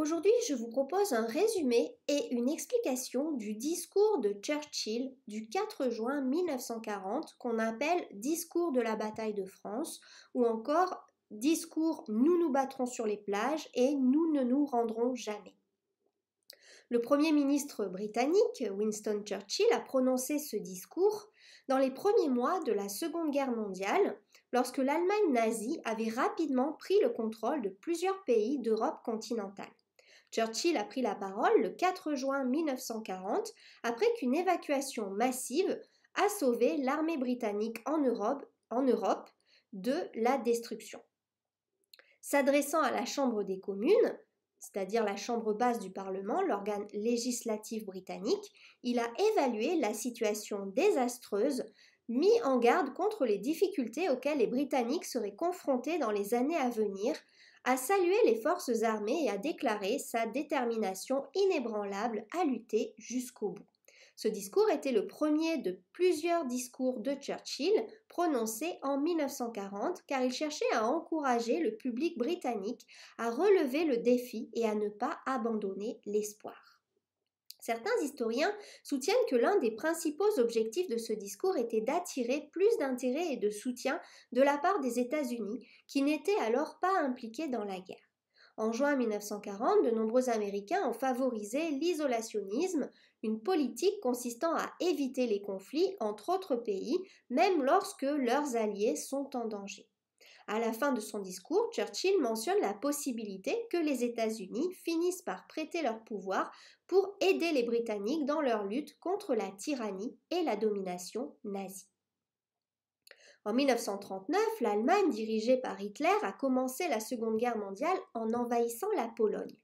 Aujourd'hui, je vous propose un résumé et une explication du discours de Churchill du 4 juin 1940 qu'on appelle discours de la bataille de France ou encore discours nous nous battrons sur les plages et nous ne nous rendrons jamais. Le Premier ministre britannique, Winston Churchill, a prononcé ce discours dans les premiers mois de la Seconde Guerre mondiale, lorsque l'Allemagne nazie avait rapidement pris le contrôle de plusieurs pays d'Europe continentale. Churchill a pris la parole le 4 juin 1940 après qu'une évacuation massive a sauvé l'armée britannique en Europe, en Europe de la destruction. S'adressant à la Chambre des communes, c'est-à-dire la Chambre basse du Parlement, l'organe législatif britannique, il a évalué la situation désastreuse, mis en garde contre les difficultés auxquelles les Britanniques seraient confrontés dans les années à venir a salué les forces armées et a déclaré sa détermination inébranlable à lutter jusqu'au bout. Ce discours était le premier de plusieurs discours de Churchill prononcés en 1940 car il cherchait à encourager le public britannique à relever le défi et à ne pas abandonner l'espoir. Certains historiens soutiennent que l'un des principaux objectifs de ce discours était d'attirer plus d'intérêt et de soutien de la part des États-Unis, qui n'étaient alors pas impliqués dans la guerre. En juin 1940, de nombreux Américains ont favorisé l'isolationnisme, une politique consistant à éviter les conflits entre autres pays, même lorsque leurs alliés sont en danger. À la fin de son discours, Churchill mentionne la possibilité que les États-Unis finissent par prêter leur pouvoir pour aider les Britanniques dans leur lutte contre la tyrannie et la domination nazie. En 1939, l'Allemagne, dirigée par Hitler, a commencé la Seconde Guerre mondiale en envahissant la Pologne.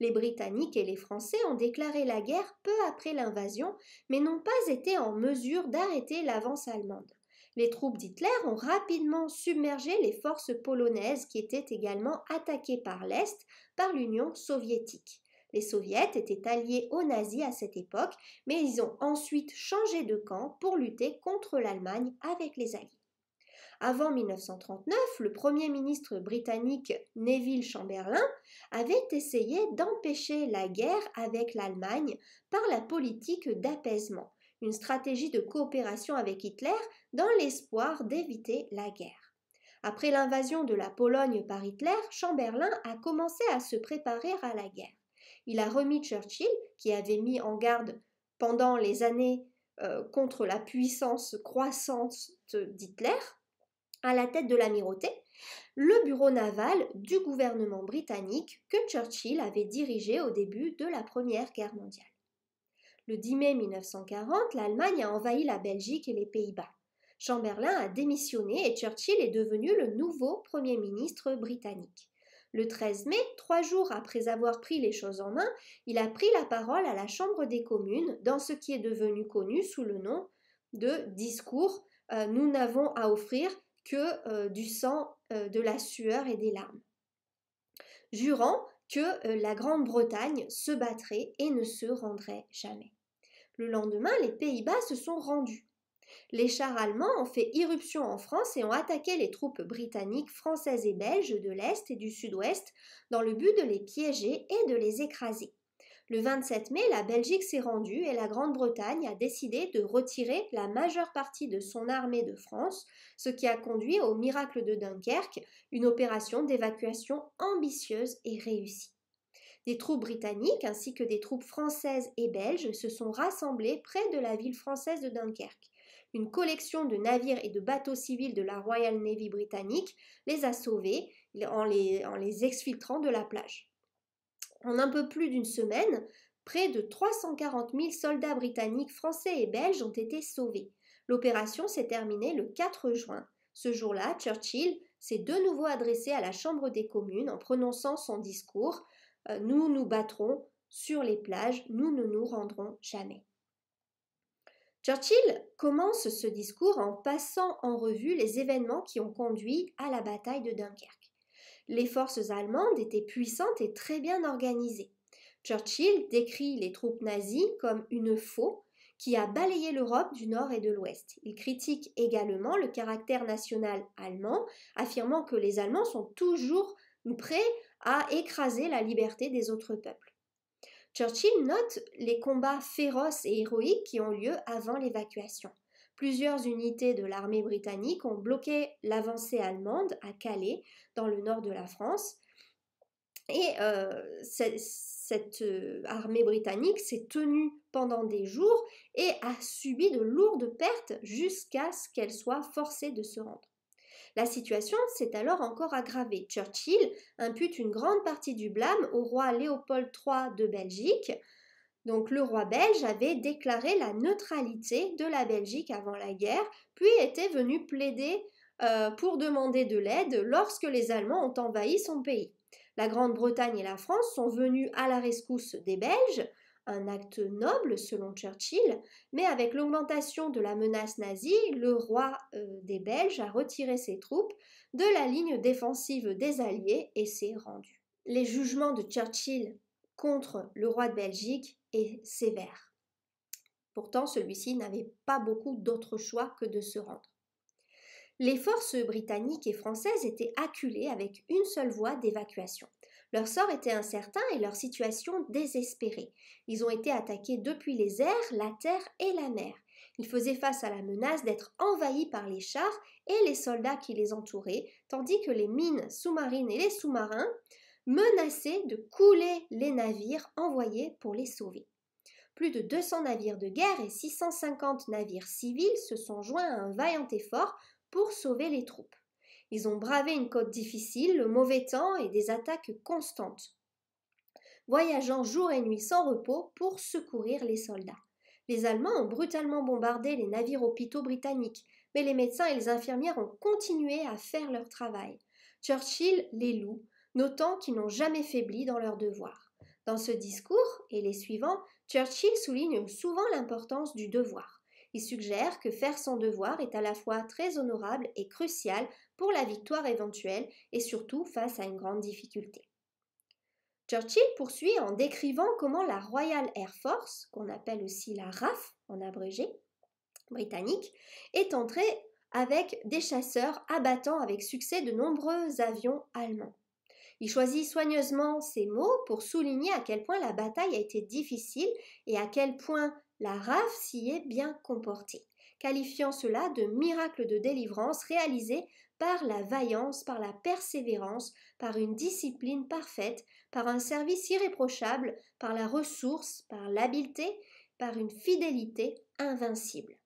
Les Britanniques et les Français ont déclaré la guerre peu après l'invasion, mais n'ont pas été en mesure d'arrêter l'avance allemande. Les troupes d'Hitler ont rapidement submergé les forces polonaises qui étaient également attaquées par l'Est, par l'Union soviétique. Les soviets étaient alliés aux nazis à cette époque, mais ils ont ensuite changé de camp pour lutter contre l'Allemagne avec les alliés. Avant 1939, le Premier ministre britannique Neville Chamberlain avait essayé d'empêcher la guerre avec l'Allemagne par la politique d'apaisement, une stratégie de coopération avec Hitler dans l'espoir d'éviter la guerre. Après l'invasion de la Pologne par Hitler, Chamberlain a commencé à se préparer à la guerre. Il a remis Churchill, qui avait mis en garde pendant les années euh, contre la puissance croissante d'Hitler, à la tête de l'amirauté, le bureau naval du gouvernement britannique que Churchill avait dirigé au début de la Première Guerre mondiale. Le 10 mai 1940, l'Allemagne a envahi la Belgique et les Pays-Bas. Chamberlain a démissionné et Churchill est devenu le nouveau Premier ministre britannique. Le 13 mai, trois jours après avoir pris les choses en main, il a pris la parole à la Chambre des communes dans ce qui est devenu connu sous le nom de discours euh, Nous n'avons à offrir que euh, du sang, euh, de la sueur et des larmes. Jurant que euh, la Grande-Bretagne se battrait et ne se rendrait jamais. Le lendemain, les Pays-Bas se sont rendus. Les chars allemands ont fait irruption en France et ont attaqué les troupes britanniques, françaises et belges de l'Est et du Sud-Ouest dans le but de les piéger et de les écraser. Le 27 mai, la Belgique s'est rendue et la Grande-Bretagne a décidé de retirer la majeure partie de son armée de France, ce qui a conduit au miracle de Dunkerque, une opération d'évacuation ambitieuse et réussie. Des troupes britanniques ainsi que des troupes françaises et belges se sont rassemblées près de la ville française de Dunkerque. Une collection de navires et de bateaux civils de la Royal Navy britannique les a sauvés en les, en les exfiltrant de la plage. En un peu plus d'une semaine, près de 340 000 soldats britanniques, français et belges ont été sauvés. L'opération s'est terminée le 4 juin. Ce jour-là, Churchill s'est de nouveau adressé à la Chambre des communes en prononçant son discours euh, Nous nous battrons sur les plages, nous ne nous rendrons jamais. Churchill commence ce discours en passant en revue les événements qui ont conduit à la bataille de Dunkerque. Les forces allemandes étaient puissantes et très bien organisées. Churchill décrit les troupes nazies comme une faux qui a balayé l'Europe du nord et de l'ouest. Il critique également le caractère national allemand, affirmant que les Allemands sont toujours prêts à écraser la liberté des autres peuples. Churchill note les combats féroces et héroïques qui ont lieu avant l'évacuation. Plusieurs unités de l'armée britannique ont bloqué l'avancée allemande à Calais, dans le nord de la France. Et euh, cette euh, armée britannique s'est tenue pendant des jours et a subi de lourdes pertes jusqu'à ce qu'elle soit forcée de se rendre. La situation s'est alors encore aggravée. Churchill impute une grande partie du blâme au roi Léopold III de Belgique, donc le roi belge avait déclaré la neutralité de la Belgique avant la guerre, puis était venu plaider euh, pour demander de l'aide lorsque les Allemands ont envahi son pays. La Grande-Bretagne et la France sont venues à la rescousse des Belges, un acte noble selon Churchill, mais avec l'augmentation de la menace nazie, le roi euh, des Belges a retiré ses troupes de la ligne défensive des Alliés et s'est rendu. Les jugements de Churchill contre le roi de Belgique est sévère. Pourtant, celui-ci n'avait pas beaucoup d'autre choix que de se rendre. Les forces britanniques et françaises étaient acculées avec une seule voie d'évacuation. Leur sort était incertain et leur situation désespérée. Ils ont été attaqués depuis les airs, la terre et la mer. Ils faisaient face à la menace d'être envahis par les chars et les soldats qui les entouraient, tandis que les mines sous-marines et les sous-marins Menacés de couler les navires envoyés pour les sauver. Plus de 200 navires de guerre et 650 navires civils se sont joints à un vaillant effort pour sauver les troupes. Ils ont bravé une côte difficile, le mauvais temps et des attaques constantes, voyageant jour et nuit sans repos pour secourir les soldats. Les Allemands ont brutalement bombardé les navires hôpitaux britanniques, mais les médecins et les infirmières ont continué à faire leur travail. Churchill les loue, notant qu'ils n'ont jamais faibli dans leur devoir. Dans ce discours et les suivants, Churchill souligne souvent l'importance du devoir. Il suggère que faire son devoir est à la fois très honorable et crucial pour la victoire éventuelle et surtout face à une grande difficulté. Churchill poursuit en décrivant comment la Royal Air Force, qu'on appelle aussi la RAF en abrégé, britannique, est entrée avec des chasseurs abattant avec succès de nombreux avions allemands. Il choisit soigneusement ces mots pour souligner à quel point la bataille a été difficile et à quel point la RAF s'y est bien comportée, qualifiant cela de miracle de délivrance réalisé par la vaillance, par la persévérance, par une discipline parfaite, par un service irréprochable, par la ressource, par l'habileté, par une fidélité invincible.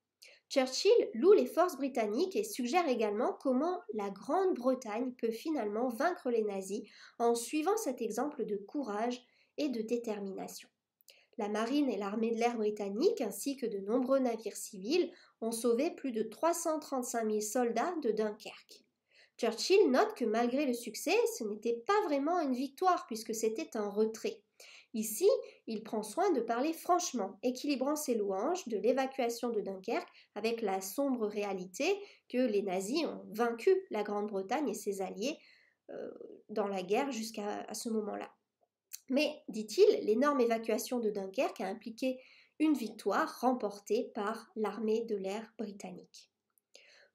Churchill loue les forces britanniques et suggère également comment la Grande-Bretagne peut finalement vaincre les nazis en suivant cet exemple de courage et de détermination. La marine et l'armée de l'air britannique, ainsi que de nombreux navires civils, ont sauvé plus de 335 000 soldats de Dunkerque. Churchill note que malgré le succès, ce n'était pas vraiment une victoire puisque c'était un retrait. Ici, il prend soin de parler franchement, équilibrant ses louanges de l'évacuation de Dunkerque avec la sombre réalité que les nazis ont vaincu la Grande-Bretagne et ses alliés euh, dans la guerre jusqu'à ce moment-là. Mais, dit-il, l'énorme évacuation de Dunkerque a impliqué une victoire remportée par l'armée de l'air britannique.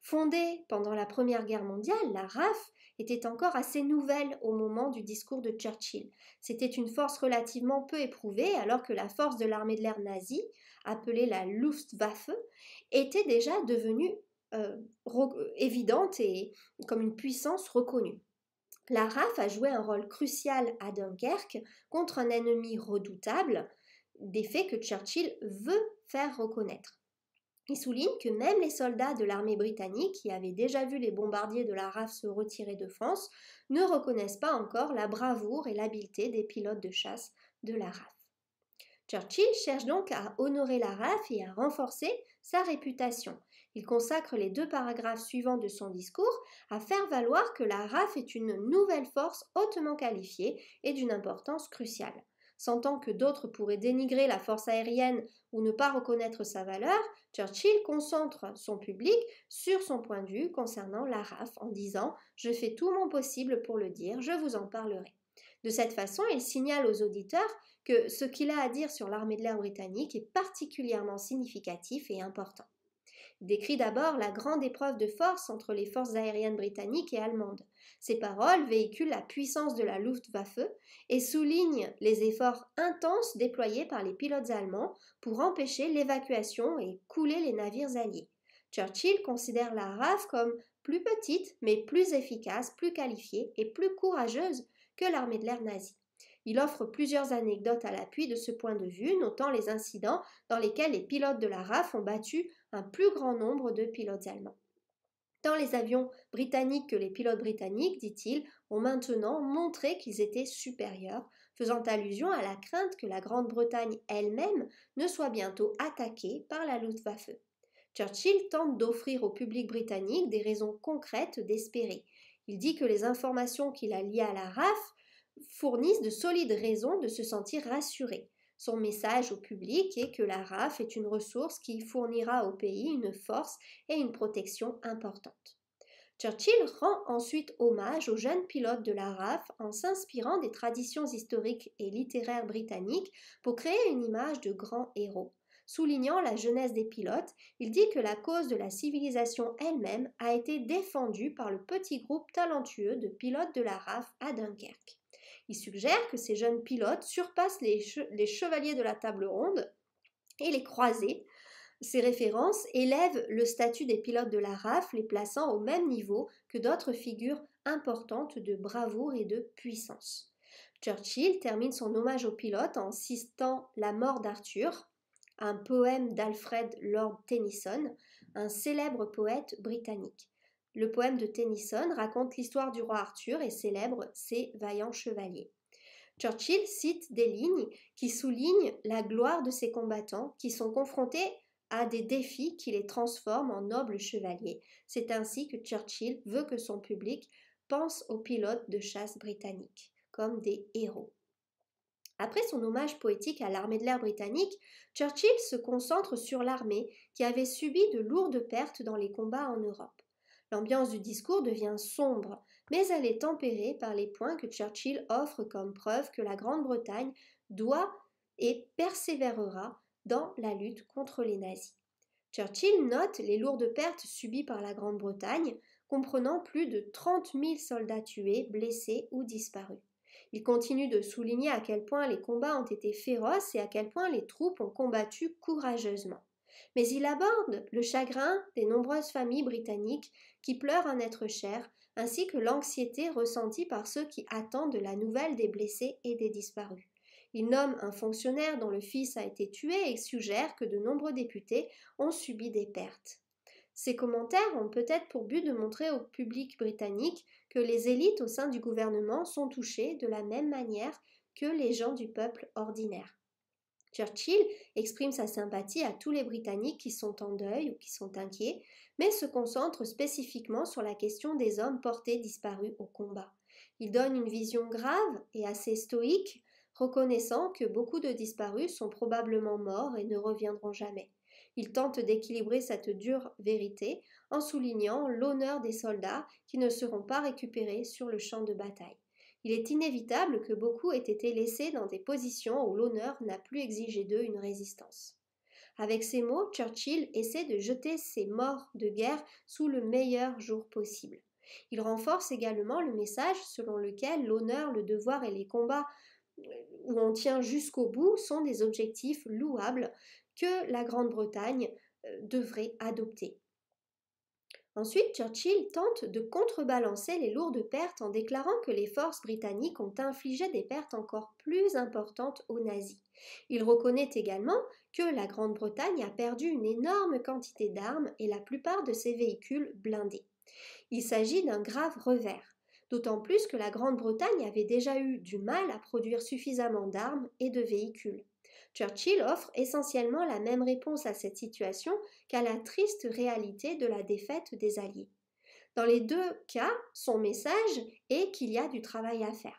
Fondée pendant la Première Guerre mondiale, la RAF était encore assez nouvelle au moment du discours de Churchill. C'était une force relativement peu éprouvée alors que la force de l'armée de l'air nazie, appelée la Luftwaffe, était déjà devenue euh, euh, évidente et comme une puissance reconnue. La RAF a joué un rôle crucial à Dunkerque contre un ennemi redoutable, des faits que Churchill veut faire reconnaître. Il souligne que même les soldats de l'armée britannique, qui avaient déjà vu les bombardiers de la RAF se retirer de France, ne reconnaissent pas encore la bravoure et l'habileté des pilotes de chasse de la RAF. Churchill cherche donc à honorer la RAF et à renforcer sa réputation. Il consacre les deux paragraphes suivants de son discours à faire valoir que la RAF est une nouvelle force hautement qualifiée et d'une importance cruciale sentant que d'autres pourraient dénigrer la force aérienne ou ne pas reconnaître sa valeur, Churchill concentre son public sur son point de vue concernant la RAF en disant Je fais tout mon possible pour le dire, je vous en parlerai. De cette façon, il signale aux auditeurs que ce qu'il a à dire sur l'armée de l'air britannique est particulièrement significatif et important décrit d'abord la grande épreuve de force entre les forces aériennes britanniques et allemandes. Ses paroles véhiculent la puissance de la Luftwaffe et soulignent les efforts intenses déployés par les pilotes allemands pour empêcher l'évacuation et couler les navires alliés. Churchill considère la RAF comme plus petite mais plus efficace, plus qualifiée et plus courageuse que l'armée de l'air nazie. Il offre plusieurs anecdotes à l'appui de ce point de vue, notant les incidents dans lesquels les pilotes de la RAF ont battu un plus grand nombre de pilotes allemands. Tant les avions britanniques que les pilotes britanniques, dit-il, ont maintenant montré qu'ils étaient supérieurs, faisant allusion à la crainte que la Grande-Bretagne elle-même ne soit bientôt attaquée par la Luftwaffe. Churchill tente d'offrir au public britannique des raisons concrètes d'espérer. Il dit que les informations qu'il a liées à la RAF fournissent de solides raisons de se sentir rassurés son message au public est que la RAF est une ressource qui fournira au pays une force et une protection importantes. Churchill rend ensuite hommage aux jeunes pilotes de la RAF en s'inspirant des traditions historiques et littéraires britanniques pour créer une image de grands héros. Soulignant la jeunesse des pilotes, il dit que la cause de la civilisation elle-même a été défendue par le petit groupe talentueux de pilotes de la RAF à Dunkerque. Il suggère que ces jeunes pilotes surpassent les, chevaliers de la table ronde et les croisés. Ces références élèvent le statut des pilotes de la RAF, les plaçant au même niveau que d'autres figures importantes de bravoure et de puissance. Churchill termine son hommage aux pilotes en citant La mort d'Arthur, un poème d'Alfred Lord Tennyson, un célèbre poète britannique. Le poème de Tennyson raconte l'histoire du roi Arthur et célèbre ses vaillants chevaliers. Churchill cite des lignes qui soulignent la gloire de ses combattants qui sont confrontés à des défis qui les transforment en nobles chevaliers. C'est ainsi que Churchill veut que son public pense aux pilotes de chasse britanniques comme des héros. Après son hommage poétique à l'armée de l'air britannique, Churchill se concentre sur l'armée qui avait subi de lourdes pertes dans les combats en Europe. L'ambiance du discours devient sombre, mais elle est tempérée par les points que Churchill offre comme preuve que la Grande-Bretagne doit et persévérera dans la lutte contre les nazis. Churchill note les lourdes pertes subies par la Grande-Bretagne, comprenant plus de 30 000 soldats tués, blessés ou disparus. Il continue de souligner à quel point les combats ont été féroces et à quel point les troupes ont combattu courageusement. Mais il aborde le chagrin des nombreuses familles britanniques qui pleurent un être cher, ainsi que l'anxiété ressentie par ceux qui attendent la nouvelle des blessés et des disparus. Il nomme un fonctionnaire dont le fils a été tué et suggère que de nombreux députés ont subi des pertes. Ces commentaires ont peut-être pour but de montrer au public britannique que les élites au sein du gouvernement sont touchées de la même manière que les gens du peuple ordinaire. Churchill exprime sa sympathie à tous les Britanniques qui sont en deuil ou qui sont inquiets, mais se concentre spécifiquement sur la question des hommes portés disparus au combat. Il donne une vision grave et assez stoïque, reconnaissant que beaucoup de disparus sont probablement morts et ne reviendront jamais. Il tente d'équilibrer cette dure vérité en soulignant l'honneur des soldats qui ne seront pas récupérés sur le champ de bataille il est inévitable que beaucoup aient été laissés dans des positions où l'honneur n'a plus exigé d'eux une résistance. Avec ces mots, Churchill essaie de jeter ces morts de guerre sous le meilleur jour possible. Il renforce également le message selon lequel l'honneur, le devoir et les combats euh, où on tient jusqu'au bout sont des objectifs louables que la Grande-Bretagne euh, devrait adopter. Ensuite, Churchill tente de contrebalancer les lourdes pertes en déclarant que les forces britanniques ont infligé des pertes encore plus importantes aux nazis. Il reconnaît également que la Grande-Bretagne a perdu une énorme quantité d'armes et la plupart de ses véhicules blindés. Il s'agit d'un grave revers, d'autant plus que la Grande-Bretagne avait déjà eu du mal à produire suffisamment d'armes et de véhicules. Churchill offre essentiellement la même réponse à cette situation qu'à la triste réalité de la défaite des Alliés. Dans les deux cas, son message est qu'il y a du travail à faire.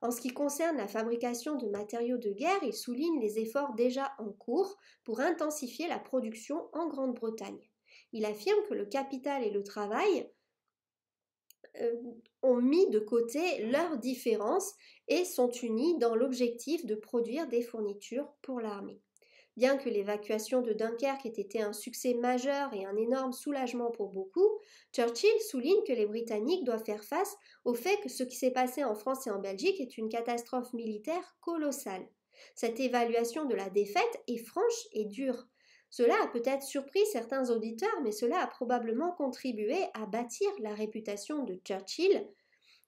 En ce qui concerne la fabrication de matériaux de guerre, il souligne les efforts déjà en cours pour intensifier la production en Grande-Bretagne. Il affirme que le capital et le travail euh, ont mis de côté leurs différences et sont unis dans l'objectif de produire des fournitures pour l'armée. Bien que l'évacuation de Dunkerque ait été un succès majeur et un énorme soulagement pour beaucoup, Churchill souligne que les Britanniques doivent faire face au fait que ce qui s'est passé en France et en Belgique est une catastrophe militaire colossale. Cette évaluation de la défaite est franche et dure. Cela a peut-être surpris certains auditeurs, mais cela a probablement contribué à bâtir la réputation de Churchill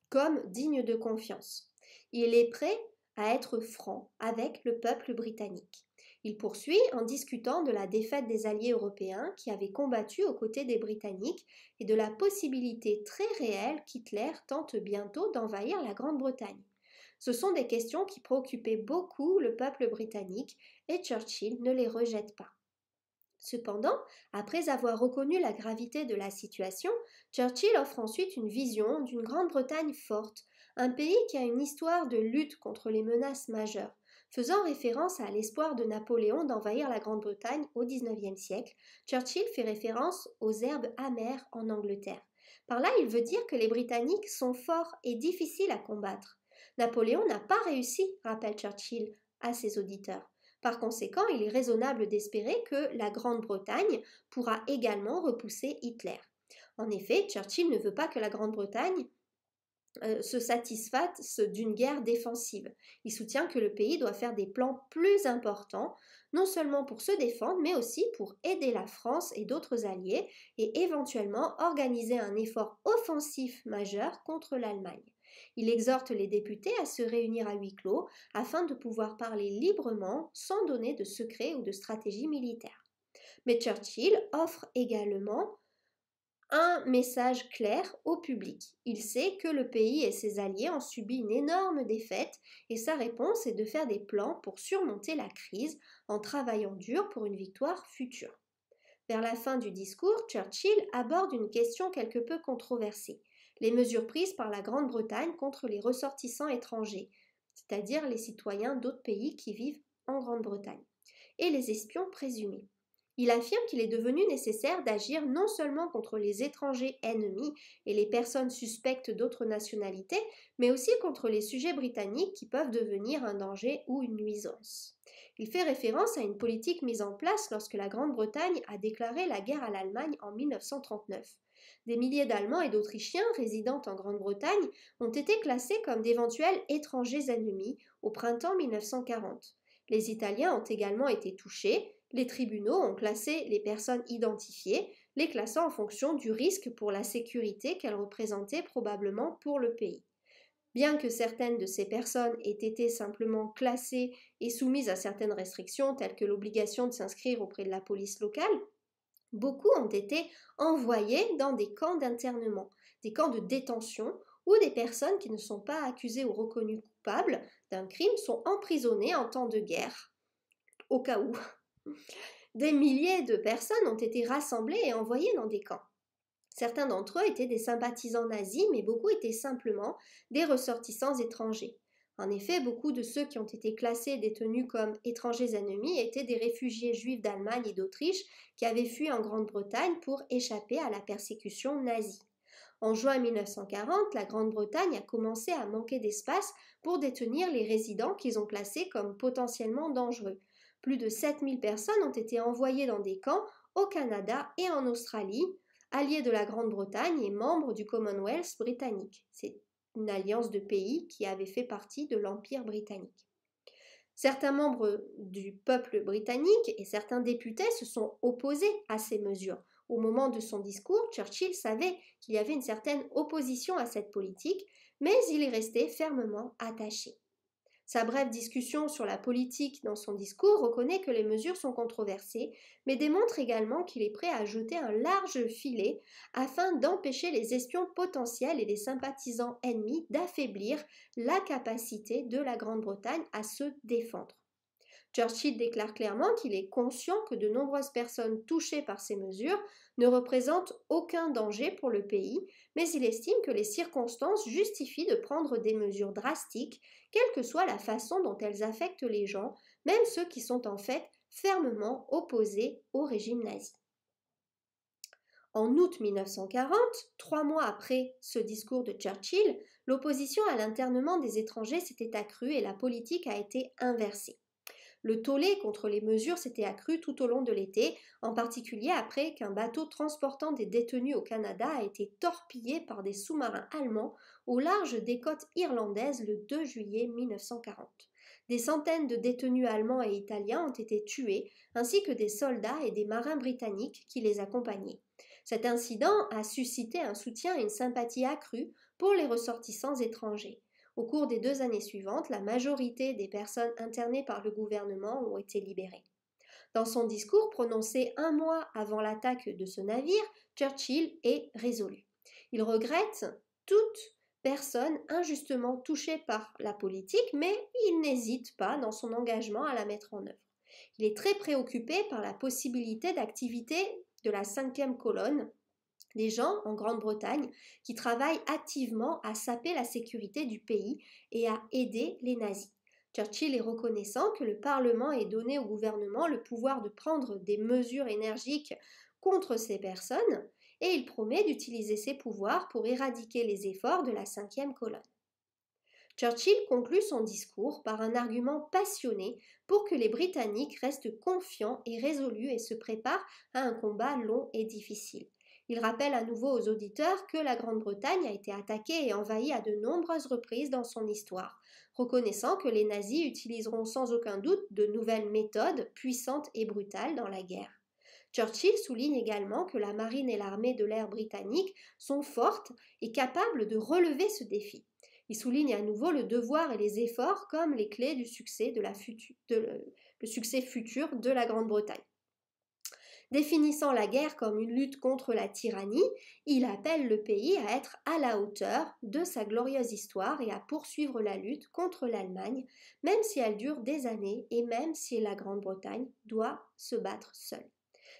comme digne de confiance. Il est prêt à être franc avec le peuple britannique. Il poursuit en discutant de la défaite des alliés européens qui avaient combattu aux côtés des Britanniques et de la possibilité très réelle qu'Hitler tente bientôt d'envahir la Grande-Bretagne. Ce sont des questions qui préoccupaient beaucoup le peuple britannique et Churchill ne les rejette pas. Cependant, après avoir reconnu la gravité de la situation, Churchill offre ensuite une vision d'une Grande-Bretagne forte, un pays qui a une histoire de lutte contre les menaces majeures, faisant référence à l'espoir de Napoléon d'envahir la Grande-Bretagne au XIXe siècle. Churchill fait référence aux herbes amères en Angleterre. Par là, il veut dire que les Britanniques sont forts et difficiles à combattre. Napoléon n'a pas réussi, rappelle Churchill à ses auditeurs. Par conséquent, il est raisonnable d'espérer que la Grande-Bretagne pourra également repousser Hitler. En effet, Churchill ne veut pas que la Grande-Bretagne euh, se satisfasse d'une guerre défensive. Il soutient que le pays doit faire des plans plus importants, non seulement pour se défendre, mais aussi pour aider la France et d'autres alliés, et éventuellement organiser un effort offensif majeur contre l'Allemagne. Il exhorte les députés à se réunir à huis clos afin de pouvoir parler librement sans donner de secrets ou de stratégies militaires. Mais Churchill offre également un message clair au public. Il sait que le pays et ses alliés ont subi une énorme défaite et sa réponse est de faire des plans pour surmonter la crise en travaillant dur pour une victoire future. Vers la fin du discours, Churchill aborde une question quelque peu controversée les mesures prises par la Grande-Bretagne contre les ressortissants étrangers, c'est-à-dire les citoyens d'autres pays qui vivent en Grande-Bretagne, et les espions présumés. Il affirme qu'il est devenu nécessaire d'agir non seulement contre les étrangers ennemis et les personnes suspectes d'autres nationalités, mais aussi contre les sujets britanniques qui peuvent devenir un danger ou une nuisance. Il fait référence à une politique mise en place lorsque la Grande-Bretagne a déclaré la guerre à l'Allemagne en 1939. Des milliers d'Allemands et d'Autrichiens résidant en Grande-Bretagne ont été classés comme d'éventuels étrangers ennemis au printemps 1940. Les Italiens ont également été touchés, les tribunaux ont classé les personnes identifiées, les classant en fonction du risque pour la sécurité qu'elles représentaient probablement pour le pays. Bien que certaines de ces personnes aient été simplement classées et soumises à certaines restrictions telles que l'obligation de s'inscrire auprès de la police locale, Beaucoup ont été envoyés dans des camps d'internement, des camps de détention, où des personnes qui ne sont pas accusées ou reconnues coupables d'un crime sont emprisonnées en temps de guerre. Au cas où. Des milliers de personnes ont été rassemblées et envoyées dans des camps. Certains d'entre eux étaient des sympathisants nazis, mais beaucoup étaient simplement des ressortissants étrangers. En effet, beaucoup de ceux qui ont été classés et détenus comme étrangers ennemis étaient des réfugiés juifs d'Allemagne et d'Autriche qui avaient fui en Grande-Bretagne pour échapper à la persécution nazie. En juin 1940, la Grande-Bretagne a commencé à manquer d'espace pour détenir les résidents qu'ils ont classés comme potentiellement dangereux. Plus de 7000 personnes ont été envoyées dans des camps au Canada et en Australie, alliés de la Grande-Bretagne et membres du Commonwealth britannique une alliance de pays qui avait fait partie de l'Empire britannique. Certains membres du peuple britannique et certains députés se sont opposés à ces mesures. Au moment de son discours, Churchill savait qu'il y avait une certaine opposition à cette politique, mais il est resté fermement attaché. Sa brève discussion sur la politique dans son discours reconnaît que les mesures sont controversées, mais démontre également qu'il est prêt à ajouter un large filet afin d'empêcher les espions potentiels et les sympathisants ennemis d'affaiblir la capacité de la Grande-Bretagne à se défendre. Churchill déclare clairement qu'il est conscient que de nombreuses personnes touchées par ces mesures ne représentent aucun danger pour le pays, mais il estime que les circonstances justifient de prendre des mesures drastiques, quelle que soit la façon dont elles affectent les gens, même ceux qui sont en fait fermement opposés au régime nazi. En août 1940, trois mois après ce discours de Churchill, l'opposition à l'internement des étrangers s'était accrue et la politique a été inversée. Le tollé contre les mesures s'était accru tout au long de l'été, en particulier après qu'un bateau transportant des détenus au Canada a été torpillé par des sous-marins allemands au large des côtes irlandaises le 2 juillet 1940. Des centaines de détenus allemands et italiens ont été tués, ainsi que des soldats et des marins britanniques qui les accompagnaient. Cet incident a suscité un soutien et une sympathie accrue pour les ressortissants étrangers. Au cours des deux années suivantes, la majorité des personnes internées par le gouvernement ont été libérées. Dans son discours prononcé un mois avant l'attaque de ce navire, Churchill est résolu. Il regrette toute personne injustement touchée par la politique, mais il n'hésite pas dans son engagement à la mettre en œuvre. Il est très préoccupé par la possibilité d'activité de la cinquième colonne des gens en Grande-Bretagne qui travaillent activement à saper la sécurité du pays et à aider les nazis. Churchill est reconnaissant que le Parlement ait donné au gouvernement le pouvoir de prendre des mesures énergiques contre ces personnes, et il promet d'utiliser ses pouvoirs pour éradiquer les efforts de la cinquième colonne. Churchill conclut son discours par un argument passionné pour que les Britanniques restent confiants et résolus et se préparent à un combat long et difficile. Il rappelle à nouveau aux auditeurs que la Grande-Bretagne a été attaquée et envahie à de nombreuses reprises dans son histoire, reconnaissant que les nazis utiliseront sans aucun doute de nouvelles méthodes puissantes et brutales dans la guerre. Churchill souligne également que la marine et l'armée de l'air britannique sont fortes et capables de relever ce défi. Il souligne à nouveau le devoir et les efforts comme les clés du succès, de la le succès futur de la Grande-Bretagne. Définissant la guerre comme une lutte contre la tyrannie, il appelle le pays à être à la hauteur de sa glorieuse histoire et à poursuivre la lutte contre l'Allemagne, même si elle dure des années et même si la Grande-Bretagne doit se battre seule.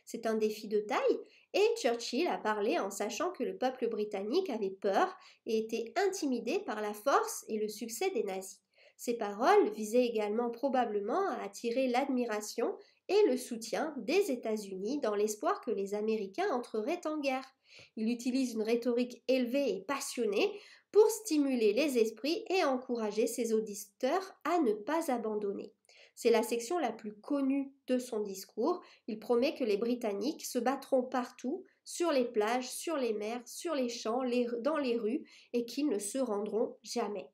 C'est un défi de taille et Churchill a parlé en sachant que le peuple britannique avait peur et était intimidé par la force et le succès des nazis. Ses paroles visaient également probablement à attirer l'admiration et le soutien des États-Unis dans l'espoir que les Américains entreraient en guerre. Il utilise une rhétorique élevée et passionnée pour stimuler les esprits et encourager ses auditeurs à ne pas abandonner. C'est la section la plus connue de son discours. Il promet que les Britanniques se battront partout, sur les plages, sur les mers, sur les champs, dans les rues, et qu'ils ne se rendront jamais.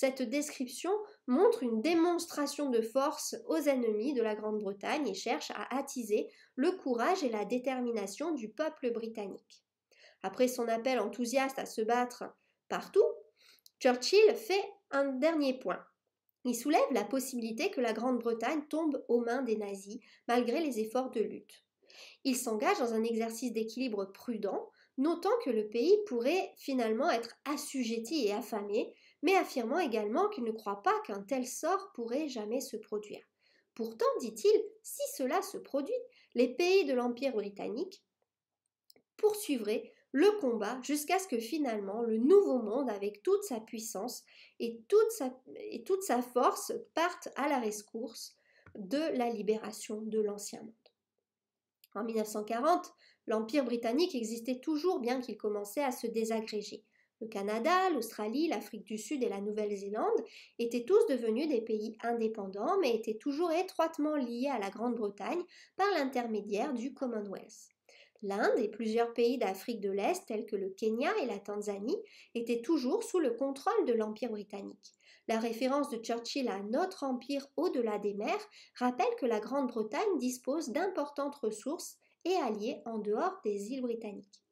Cette description montre une démonstration de force aux ennemis de la Grande-Bretagne et cherche à attiser le courage et la détermination du peuple britannique. Après son appel enthousiaste à se battre partout, Churchill fait un dernier point. Il soulève la possibilité que la Grande-Bretagne tombe aux mains des nazis malgré les efforts de lutte. Il s'engage dans un exercice d'équilibre prudent notant que le pays pourrait finalement être assujetti et affamé, mais affirmant également qu'il ne croit pas qu'un tel sort pourrait jamais se produire. Pourtant, dit-il, si cela se produit, les pays de l'Empire britannique poursuivraient le combat jusqu'à ce que finalement le nouveau monde, avec toute sa puissance et toute sa, force, parte à la rescourse de la libération de l'ancien monde. En 1940, l'Empire britannique existait toujours bien qu'il commençait à se désagréger. Le Canada, l'Australie, l'Afrique du Sud et la Nouvelle-Zélande étaient tous devenus des pays indépendants mais étaient toujours étroitement liés à la Grande-Bretagne par l'intermédiaire du Commonwealth. L'Inde et plusieurs pays d'Afrique de l'Est tels que le Kenya et la Tanzanie étaient toujours sous le contrôle de l'Empire britannique. La référence de Churchill à notre empire au-delà des mers rappelle que la Grande-Bretagne dispose d'importantes ressources alliés en dehors des îles britanniques.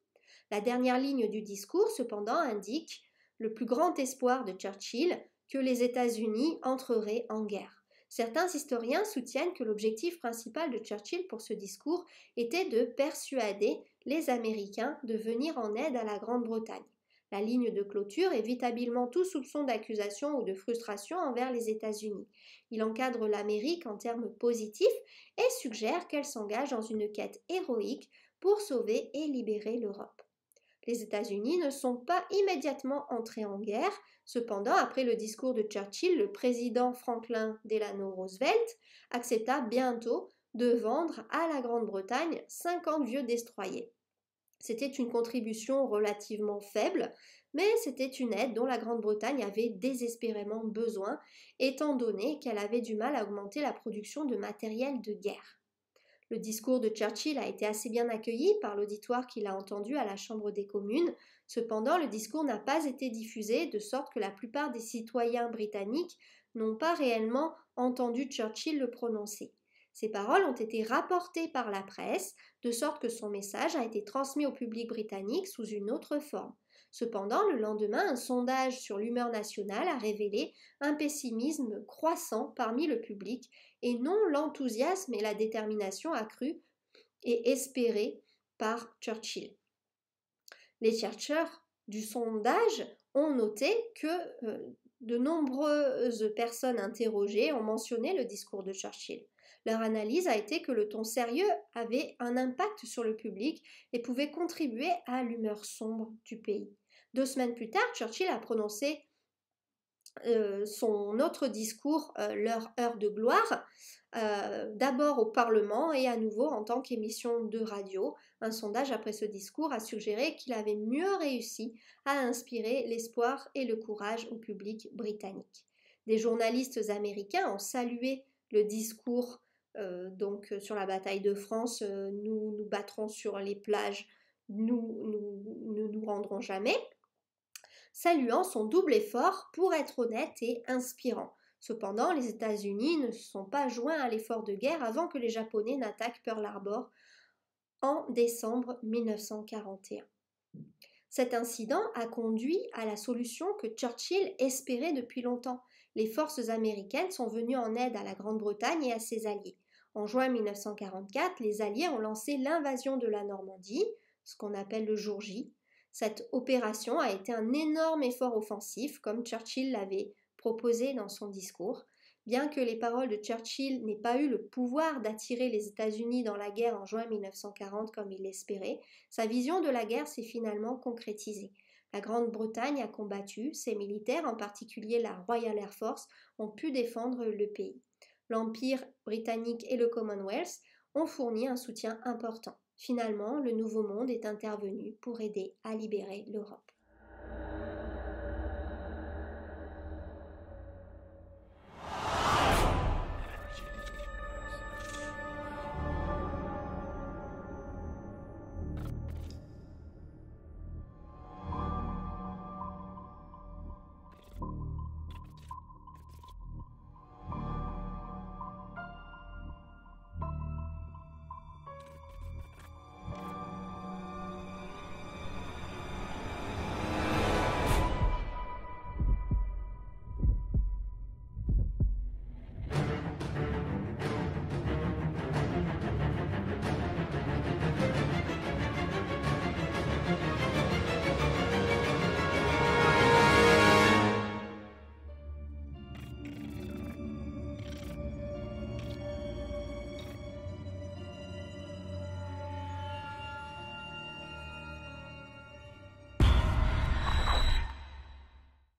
La dernière ligne du discours, cependant, indique le plus grand espoir de Churchill que les États-Unis entreraient en guerre. Certains historiens soutiennent que l'objectif principal de Churchill pour ce discours était de persuader les Américains de venir en aide à la Grande-Bretagne la ligne de clôture évite habilement tout soupçon d'accusation ou de frustration envers les États-Unis. Il encadre l'Amérique en termes positifs et suggère qu'elle s'engage dans une quête héroïque pour sauver et libérer l'Europe. Les États-Unis ne sont pas immédiatement entrés en guerre. Cependant, après le discours de Churchill, le président Franklin Delano Roosevelt accepta bientôt de vendre à la Grande-Bretagne 50 vieux destroyers. C'était une contribution relativement faible, mais c'était une aide dont la Grande-Bretagne avait désespérément besoin, étant donné qu'elle avait du mal à augmenter la production de matériel de guerre. Le discours de Churchill a été assez bien accueilli par l'auditoire qu'il a entendu à la Chambre des communes. Cependant, le discours n'a pas été diffusé, de sorte que la plupart des citoyens britanniques n'ont pas réellement entendu Churchill le prononcer. Ces paroles ont été rapportées par la presse, de sorte que son message a été transmis au public britannique sous une autre forme. Cependant, le lendemain, un sondage sur l'humeur nationale a révélé un pessimisme croissant parmi le public, et non l'enthousiasme et la détermination accrue et espérée par Churchill. Les chercheurs du sondage ont noté que euh, de nombreuses personnes interrogées ont mentionné le discours de Churchill. Leur analyse a été que le ton sérieux avait un impact sur le public et pouvait contribuer à l'humeur sombre du pays. Deux semaines plus tard, Churchill a prononcé euh, son autre discours, euh, leur heure de gloire, euh, d'abord au Parlement et à nouveau en tant qu'émission de radio. Un sondage après ce discours a suggéré qu'il avait mieux réussi à inspirer l'espoir et le courage au public britannique. Des journalistes américains ont salué le discours euh, donc euh, sur la bataille de France, euh, nous nous battrons sur les plages, nous, ne nous rendrons jamais, saluant son double effort pour être honnête et inspirant. Cependant, les États-Unis ne se sont pas joints à l'effort de guerre avant que les Japonais n'attaquent Pearl Harbor en décembre 1941. Cet incident a conduit à la solution que Churchill espérait depuis longtemps. Les forces américaines sont venues en aide à la Grande-Bretagne et à ses alliés. En juin 1944, les Alliés ont lancé l'invasion de la Normandie, ce qu'on appelle le jour J. Cette opération a été un énorme effort offensif, comme Churchill l'avait proposé dans son discours. Bien que les paroles de Churchill n'aient pas eu le pouvoir d'attirer les États-Unis dans la guerre en juin 1940 comme il l'espérait, sa vision de la guerre s'est finalement concrétisée. La Grande-Bretagne a combattu, ses militaires, en particulier la Royal Air Force, ont pu défendre le pays l'Empire britannique et le Commonwealth ont fourni un soutien important. Finalement, le Nouveau Monde est intervenu pour aider à libérer l'Europe.